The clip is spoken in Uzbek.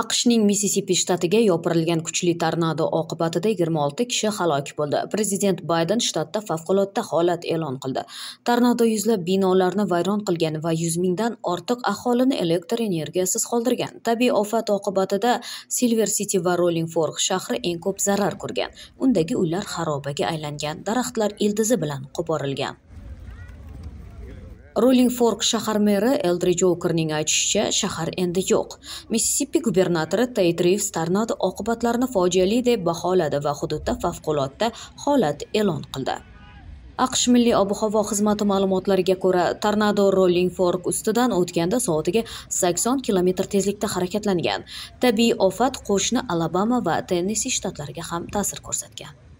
aqshning Mississippi shtatiga yopirilgan kuchli tornado oqibatida 26 kishi halok bo'ldi prezident bayden shtatda favqulodda holat e'lon qildi tornado yuzlab binolarni vayron qilgan va 100 mingdan ortiq aholini elektr energiyasiz qoldirgan tabiiy ofat oqibatida silver city va Rolling Fork shahri eng ko'p zarar ko'rgan undagi uylar xarobaga aylangan daraxtlar ildizi bilan qo'porilgan fork shahar meri eldri jokerning aytishicha shahar endi yo'q missisipi gubernatori Tate rivs tornado oqibatlarini fojiali deb baholadi va hududda favqulodda holat e'lon qildi aqsh milliy ob havo xizmati ma'lumotlariga ko'ra tornado rolling fork ustidan o'tganda soatiga 80 kilometr tezlikda harakatlangan tabiiy ofat qo'shni alabama va Tennessee shtatlariga ham ta'sir ko'rsatgan